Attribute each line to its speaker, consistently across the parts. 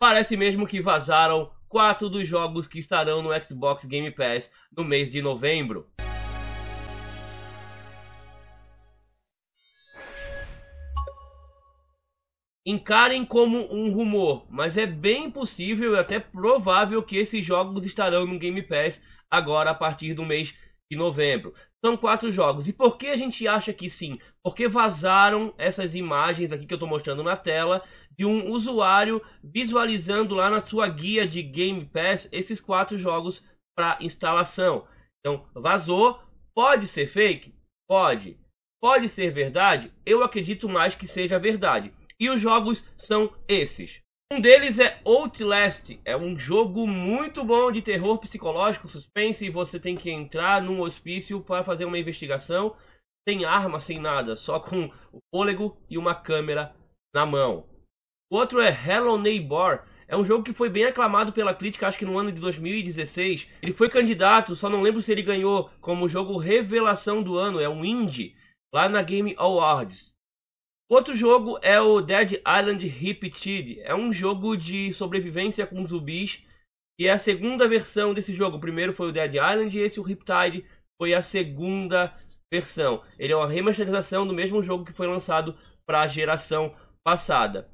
Speaker 1: parece mesmo que vazaram quatro dos jogos que estarão no Xbox Game Pass no mês de novembro. Encarem como um rumor, mas é bem possível e até provável que esses jogos estarão no Game Pass agora a partir do mês de novembro. São quatro jogos. E por que a gente acha que sim? Porque vazaram essas imagens aqui que eu estou mostrando na tela de um usuário visualizando lá na sua guia de Game Pass esses quatro jogos para instalação. Então, vazou. Pode ser fake? Pode. Pode ser verdade? Eu acredito mais que seja verdade. E os jogos são esses. Um deles é Outlast, é um jogo muito bom de terror psicológico, suspense, e você tem que entrar num hospício para fazer uma investigação sem arma, sem nada, só com o fôlego e uma câmera na mão. O outro é Hello Neighbor, é um jogo que foi bem aclamado pela crítica, acho que no ano de 2016. Ele foi candidato, só não lembro se ele ganhou como jogo revelação do ano, é um indie, lá na Game Awards. Outro jogo é o Dead Island Repeated. É um jogo de sobrevivência com zumbis. E é a segunda versão desse jogo. O primeiro foi o Dead Island e esse o Riptide foi a segunda versão. Ele é uma remasterização do mesmo jogo que foi lançado para a geração passada.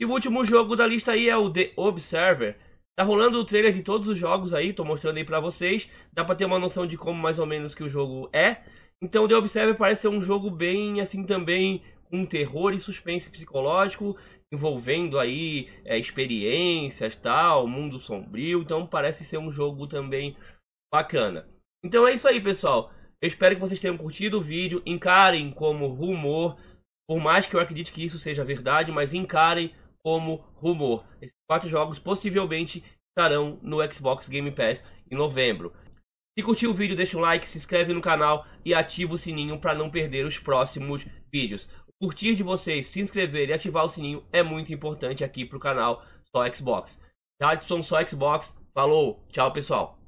Speaker 1: E o último jogo da lista aí é o The Observer. Tá rolando o trailer de todos os jogos aí, tô mostrando aí para vocês. Dá para ter uma noção de como mais ou menos que o jogo é. Então The Observer parece ser um jogo bem assim também um terror e suspense psicológico envolvendo aí é, experiências, tal, mundo sombrio. Então parece ser um jogo também bacana. Então é isso aí, pessoal. Eu espero que vocês tenham curtido o vídeo. Encarem como rumor, por mais que eu acredite que isso seja verdade, mas encarem como rumor. Esses quatro jogos possivelmente estarão no Xbox Game Pass em novembro. Se curtiu o vídeo, deixa um like, se inscreve no canal e ativa o sininho para não perder os próximos vídeos curtir de vocês, se inscrever e ativar o sininho é muito importante aqui pro canal Só Xbox. Jadson tá? Só Xbox, falou, tchau pessoal.